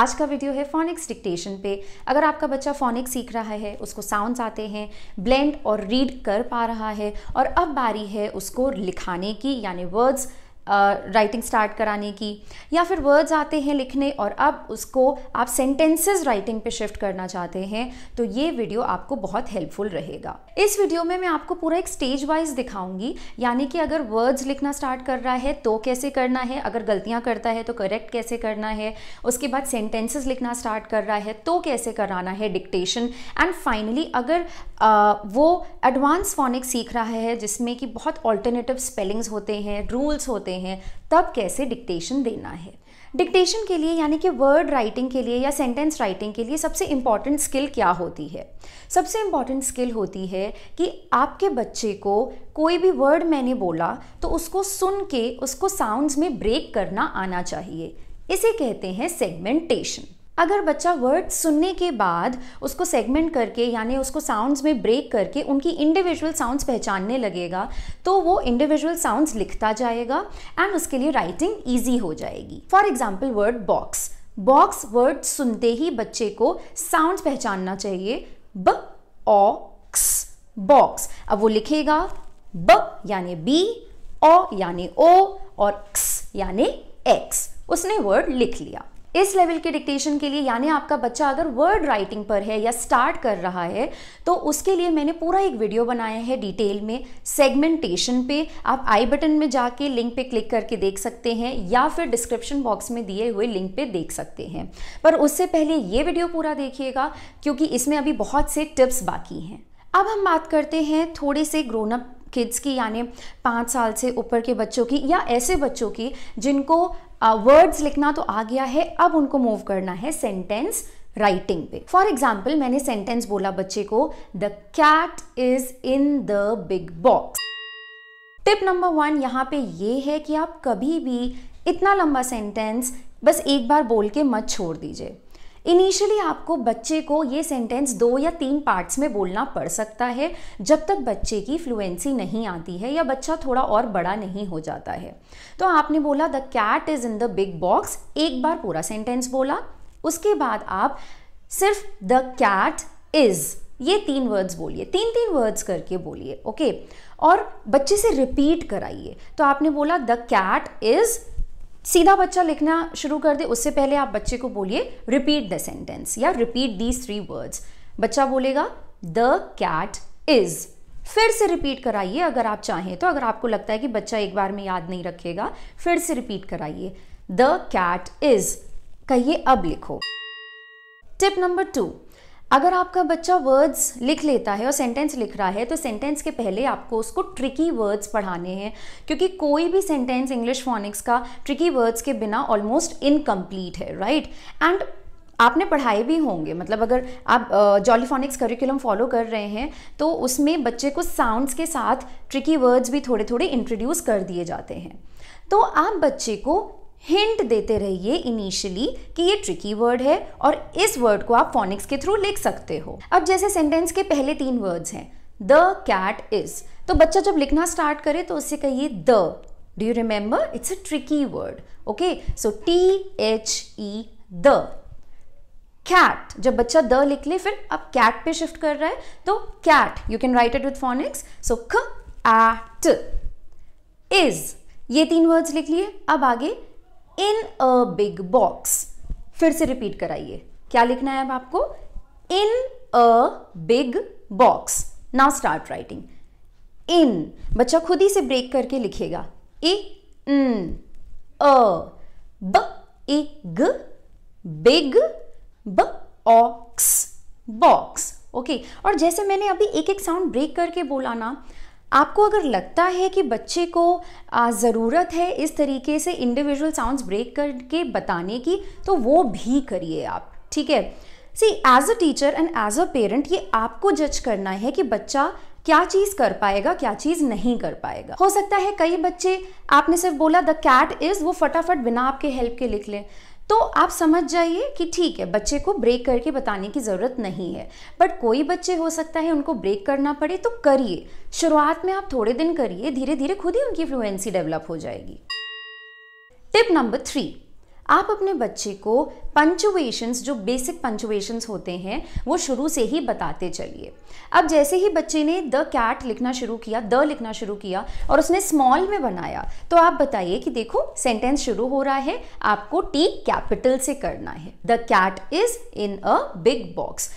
आज का वीडियो है फोनिक्स डिक्टेशन पे अगर आपका बच्चा फोनिक्स सीख रहा है उसको साउंड्स आते हैं ब्लेंड और रीड कर पा रहा है और अब बारी है उसको लिखाने की यानी वर्ड्स राइटिंग uh, स्टार्ट कराने की या फिर वर्ड्स आते हैं लिखने और अब उसको आप सेंटेंसेस राइटिंग पे शिफ्ट करना चाहते हैं तो ये वीडियो आपको बहुत हेल्पफुल रहेगा इस वीडियो में मैं आपको पूरा एक स्टेज वाइज दिखाऊंगी यानी कि अगर वर्ड्स लिखना स्टार्ट कर रहा है तो कैसे करना है अगर गलतियाँ करता है तो करेक्ट कैसे करना है उसके बाद सेंटेंसेज लिखना स्टार्ट कर रहा है तो कैसे कराना है डिक्टेशन एंड फाइनली अगर uh, वो एडवांस फॉनिक सीख रहा है जिसमें कि बहुत ऑल्टरनेटिव स्पेलिंग्स होते हैं रूल्स होते होते हैं तब कैसे डिक्टेशन देना है डिक्टेशन के लिए यानी कि वर्ड राइटिंग के लिए या सेंटेंस राइटिंग के लिए सबसे इम्पॉर्टेंट स्किल क्या होती है सबसे इम्पॉर्टेंट स्किल होती है कि आपके बच्चे को कोई भी वर्ड मैंने बोला तो उसको सुन के उसको साउंड्स में ब्रेक करना आना चाहिए इसे कहते हैं सेगमेंटेशन अगर बच्चा वर्ड सुनने के बाद उसको सेगमेंट करके यानी उसको साउंड्स में ब्रेक करके उनकी इंडिविजुअल साउंड्स पहचानने लगेगा तो वो इंडिविजुअल साउंड्स लिखता जाएगा एंड उसके लिए राइटिंग ईजी हो जाएगी for example word box box word सुनते ही बच्चे को साउंड्स पहचानना चाहिए ब ऑक्स बॉक्स अब वो लिखेगा ब यानी बी ओ यानी ओ और एक्स यानी एक्स उसने वर्ड लिख लिया इस लेवल के डिक्टेशन के लिए यानी आपका बच्चा अगर वर्ड राइटिंग पर है या स्टार्ट कर रहा है तो उसके लिए मैंने पूरा एक वीडियो बनाया है डिटेल में सेगमेंटेशन पे आप आई बटन में जाके लिंक पे क्लिक करके देख सकते हैं या फिर डिस्क्रिप्शन बॉक्स में दिए हुए लिंक पे देख सकते हैं पर उससे पहले ये वीडियो पूरा देखिएगा क्योंकि इसमें अभी बहुत से टिप्स बाकी हैं अब हम बात करते हैं थोड़े से ग्रोनअप किड्स की यानी पाँच साल से ऊपर के बच्चों की या ऐसे बच्चों की जिनको वर्ड्स uh, लिखना तो आ गया है अब उनको मूव करना है सेंटेंस राइटिंग पे फॉर एग्जाम्पल मैंने सेंटेंस बोला बच्चे को the cat is in the big box tip number one यहाँ पे ये है कि आप कभी भी इतना लंबा सेंटेंस बस एक बार बोल के मत छोड़ दीजिए इनिशियली आपको बच्चे को ये सेंटेंस दो या तीन पार्ट्स में बोलना पड़ सकता है जब तक बच्चे की फ्लुएंसी नहीं आती है या बच्चा थोड़ा और बड़ा नहीं हो जाता है तो आपने बोला the cat is in the big box एक बार पूरा सेंटेंस बोला उसके बाद आप सिर्फ द कैट इज़ ये तीन वर्ड्स बोलिए तीन तीन वर्ड्स करके बोलिए ओके और बच्चे से रिपीट कराइए तो आपने बोला द कैट इज़ सीधा बच्चा लिखना शुरू कर दे उससे पहले आप बच्चे को बोलिए रिपीट द सेंटेंस या रिपीट दीज थ्री वर्ड्स बच्चा बोलेगा द कैट इज फिर से रिपीट कराइए अगर आप चाहें तो अगर आपको लगता है कि बच्चा एक बार में याद नहीं रखेगा फिर से रिपीट कराइए द कैट इज कहिए अब लिखो टिप नंबर टू अगर आपका बच्चा वर्ड्स लिख लेता है और सेंटेंस लिख रहा है तो सेंटेंस के पहले आपको उसको ट्रिकी वर्ड्स पढ़ाने हैं क्योंकि कोई भी सेंटेंस इंग्लिश फोनिक्स का ट्रिकी वर्ड्स के बिना ऑलमोस्ट इनकम्प्लीट है राइट एंड आपने पढ़ाए भी होंगे मतलब अगर आप जॉलीफोनिक्स करिकुलम फॉलो कर रहे हैं तो उसमें बच्चे को साउंड्स के साथ ट्रिकी वर्ड्स भी थोड़े थोड़े इंट्रोड्यूस कर दिए जाते हैं तो आप बच्चे को हिंट देते रहिए इनिशियली कि ये ट्रिकी वर्ड है और इस वर्ड को आप फोनिक्स के थ्रू लिख सकते हो अब जैसे सेंटेंस के पहले तीन वर्ड्स हैं द कैट इज तो बच्चा जब लिखना स्टार्ट करे तो उससे कहिए the do you remember it's a tricky word okay so T H E the cat जब बच्चा द लिख ले फिर अब कैट पे शिफ्ट कर रहा है तो cat you can write it with phonics so c at is ये तीन वर्ड्स लिख लिए अब आगे इन अ बिग बॉक्स फिर से रिपीट कराइए क्या लिखना है अब आपको in a big box now start writing in बच्चा खुद ही से ब्रेक करके लिखेगा इ न अ ब इ ग बिग ब ऑक्स बॉक्स ओके और जैसे मैंने अभी एक एक साउंड ब्रेक करके बोला ना आपको अगर लगता है कि बच्चे को ज़रूरत है इस तरीके से इंडिविजुअल साउंड्स ब्रेक करके बताने की तो वो भी करिए आप ठीक है see as a teacher and as a parent ये आपको जज करना है कि बच्चा क्या चीज़ कर पाएगा क्या चीज़ नहीं कर पाएगा हो सकता है कई बच्चे आपने सिर्फ बोला द कैट इज़ वो फटाफट बिना आपके हेल्प के लिख लें तो आप समझ जाइए कि ठीक है बच्चे को ब्रेक करके बताने की ज़रूरत नहीं है बट कोई बच्चे हो सकता है उनको ब्रेक करना पड़े तो करिए शुरुआत में आप थोड़े दिन करिए धीरे धीरे खुद ही उनकी फ्लुएंसी डेवलप हो जाएगी टिप नंबर थ्री आप अपने बच्चे को पंचुएशंस जो बेसिक पंचुएशंस होते हैं वो शुरू से ही बताते चलिए अब जैसे ही बच्चे ने द कैट लिखना शुरू किया द लिखना शुरू किया और उसने स्मॉल में बनाया तो आप बताइए कि देखो सेंटेंस शुरू हो रहा है आपको टी कैपिटल से करना है the cat is in a big box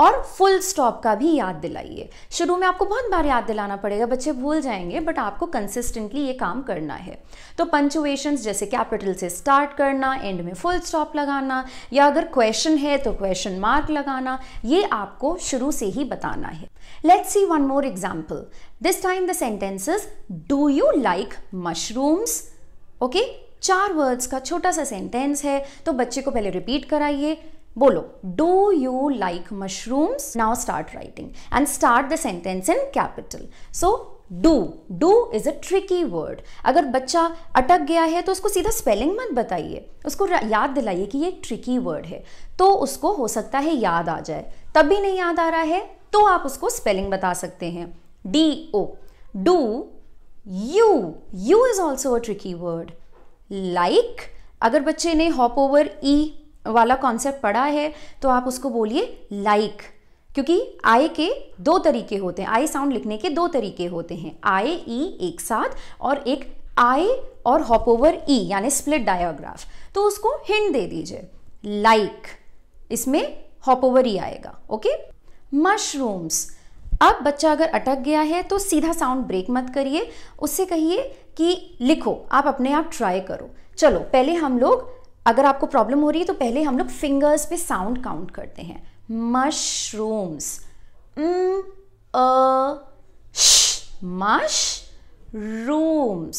और फुल स्टॉप का भी याद दिलाइए शुरू में आपको बहुत बार याद दिलाना पड़ेगा बच्चे भूल जाएंगे बट आपको कंसिस्टेंटली ये काम करना है तो पंचुएशन जैसे कैपिटल से स्टार्ट करना एंड में फुल स्टॉप लगाना या अगर क्वेश्चन है तो क्वेश्चन मार्क लगाना ये आपको शुरू से ही बताना है let's see one more example this time the sentences do you like mushrooms okay चार वर्ड्स का छोटा सा सेंटेंस है तो बच्चे को पहले रिपीट कराइए बोलो do you like mushrooms now start writing and start the sentence in capital so do do is a tricky word अगर बच्चा अटक गया है तो उसको सीधा स्पेलिंग मत बताइए उसको याद दिलाइए कि ये ट्रिकी वर्ड है तो उसको हो सकता है याद आ जाए तब भी नहीं याद आ रहा है तो आप उसको स्पेलिंग बता सकते हैं D O do you you is also a tricky word like अगर बच्चे ने हॉप ओवर ई वाला कॉन्सेप्ट पढ़ा है तो आप उसको बोलिए लाइक like. क्योंकि आय के दो तरीके होते हैं आय साउंड लिखने के दो तरीके होते हैं आय ई एक साथ और एक आय और हॉप ओवर ई यानी स्प्लिट डायोग्राफ तो उसको हिंट दे दीजिए लाइक इसमें हॉप ओवर ई आएगा ओके मशरूम्स अब बच्चा अगर अटक गया है तो सीधा साउंड ब्रेक मत करिए उससे कहिए कि लिखो आप अपने आप ट्राई करो चलो पहले हम लोग अगर आपको प्रॉब्लम हो रही है तो पहले हम लोग फिंगर्स पे साउंड काउंट करते हैं mushrooms mush rooms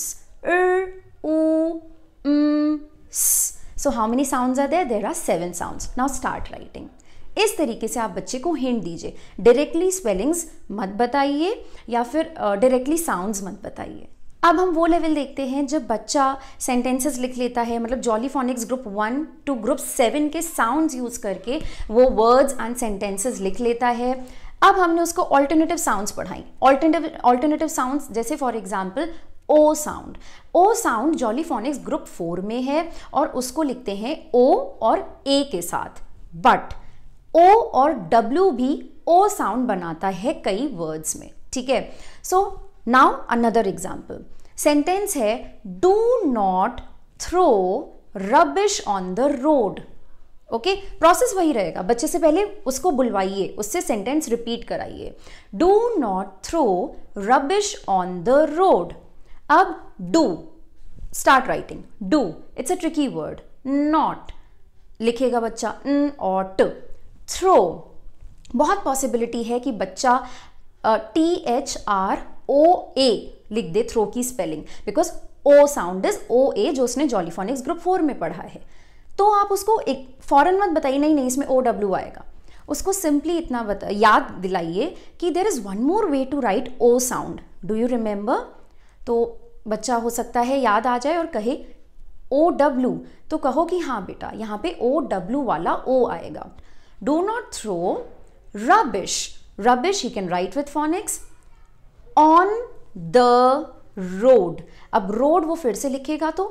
so how many sound are how many are seven there now start writing इस तरीके से आप बच्चे को हिंट दीजिए डायरेक्टली स्पेलिंग्स मत बताइए या फिर डायरेक्टली uh, साउंड्स मत बताइए अब हम वो लेवल देखते हैं जब बच्चा सेंटेंसेस लिख लेता है मतलब jolly phonics group one two group seven के साउंड्स यूज़ करके वो वर्ड्स एंड सेंटेंसेस लिख लेता है अब हमने उसको ऑल्टरनेटिव साउंड्स पढ़ाई ऑल्टरनेटिव ऑल्टरनेटिव साउंड्स जैसे for example O sound O sound jolly phonics group four में है और उसको लिखते हैं ओ और ए के साथ बट ओ और डब्ल्यू भी ओ साउंड बनाता है कई वर्ड्स में ठीक है so now another example sentence है do not throw rubbish on the road okay process वही रहेगा बच्चे से पहले उसको बुलवाइए उससे सेंटेंस रिपीट कराइए do not throw rubbish on the road अब do start writing do it's a tricky word not लिखेगा बच्चा न और ट थ्रो बहुत पॉसिबिलिटी है कि बच्चा T H R O A लिख दे थ्रो की spelling because O sound is O A जो उसने जॉलीफोनिक्स ग्रुप फोर में पढ़ा है तो आप उसको एक फॉरन मत बताइए नहीं नहीं इसमें ओ डब्ल्यू आएगा उसको सिंपली इतना बता याद दिलाइए कि there is one more way to write O sound do you remember तो बच्चा हो सकता है याद आ जाए और कहे ओ डब्ल्यू तो कहो कि हाँ बेटा यहाँ पे ओ डब्ल्यू वाला ओ आएगा do not throw rubbish rubbish you can write with phonics on the road अब रोड वो फिर से लिखेगा तो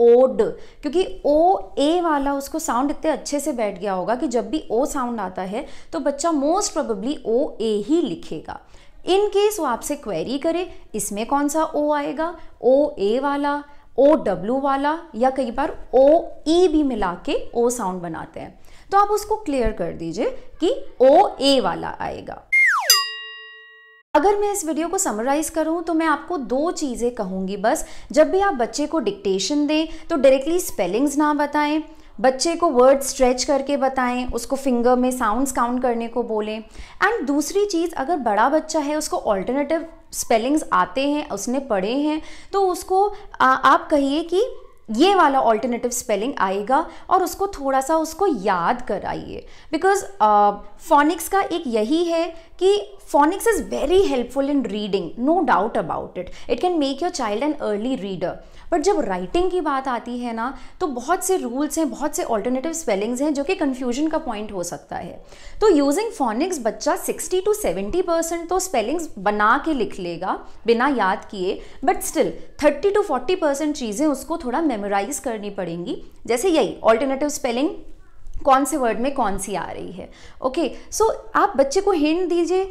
ओड क्योंकि ओ ए वाला उसको साउंड इतने अच्छे से बैठ गया होगा कि जब भी ओ साउंड आता है तो बच्चा मोस्ट प्रोबेबली ओ ए ही लिखेगा इन केस वो आपसे क्वेरी करे इसमें कौन सा ओ आएगा ओ ए वाला ओ डब्ल्यू वाला या कई बार ओ ई e भी मिला के ओ साउंड बनाते हैं तो आप उसको क्लियर कर दीजिए कि ओ ए वाला आएगा अगर मैं इस वीडियो को समराइज करूं तो मैं आपको दो चीज़ें कहूंगी बस जब भी आप बच्चे को डिक्टेशन दें तो डायरेक्टली स्पेलिंग्स ना बताएं बच्चे को वर्ड स्ट्रेच करके बताएं उसको फिंगर में साउंड्स काउंट करने को बोलें एंड दूसरी चीज़ अगर बड़ा बच्चा है उसको ऑल्टरनेटिव स्पेलिंग्स आते हैं उसने पढ़े हैं तो उसको आ, आप कहिए कि ये वाला ऑल्टरनेटिव स्पेलिंग आएगा और उसको थोड़ा सा उसको याद कराइए बिकॉज फोनिक्स uh, का एक यही है कि phonics is very helpful in reading no doubt about it it can make your child an early reader but जब राइटिंग की बात आती है ना तो बहुत से रूल्स हैं बहुत से ऑल्टरनेटिव स्पेलिंग्स हैं जो कि कन्फ्यूजन का पॉइंट हो सकता है तो यूजिंग फोनिक्स बच्चा 60 टू 70 परसेंट तो स्पेलिंग्स बना के लिख लेगा बिना याद किए बट स्टिल 30 टू 40 परसेंट चीज़ें उसको थोड़ा मेमोराइज करनी पड़ेंगी जैसे यही ऑल्टरनेटिव स्पेलिंग कौन से वर्ड में कौन सी आ रही है ओके okay, सो so आप बच्चे को हिंट दीजिए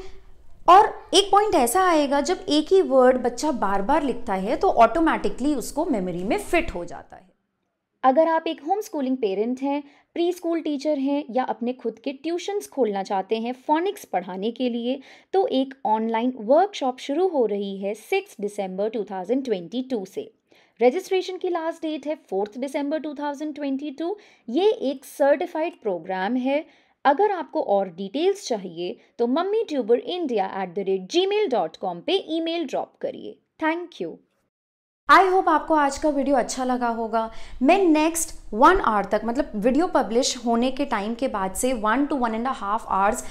और एक पॉइंट ऐसा आएगा जब एक ही वर्ड बच्चा बार बार लिखता है तो ऑटोमेटिकली उसको मेमोरी में फिट हो जाता है अगर आप एक होम स्कूलिंग पेरेंट हैं प्री स्कूल टीचर हैं या अपने खुद के ट्यूशन्स खोलना चाहते हैं फोनिक्स पढ़ाने के लिए तो एक ऑनलाइन वर्कशॉप शुरू हो रही है सिक्स दिसंबर 2022 से रजिस्ट्रेशन की लास्ट डेट है फोर्थ दिसंबर 2022 ये एक सर्टिफाइड प्रोग्राम है अगर आपको और डिटेल्स चाहिए तो mummy tuber India at the rate G mail dot com पर ई मेल ड्रॉप करिए थैंक यू आई होप आपको आज का वीडियो अच्छा लगा होगा मैं नेक्स्ट वन आवर तक मतलब वीडियो पब्लिश होने के टाइम के बाद से one two one and half hours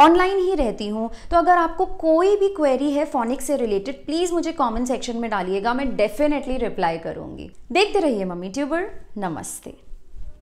online ही रहती हूँ तो अगर आपको कोई भी क्वेरी है फोनिक्स से रिलेटेड प्लीज़ मुझे कमेंट सेक्शन में डालिएगा मैं डेफिनेटली रिप्लाई करूँगी देखते रहिए मम्मी ट्यूबर नमस्ते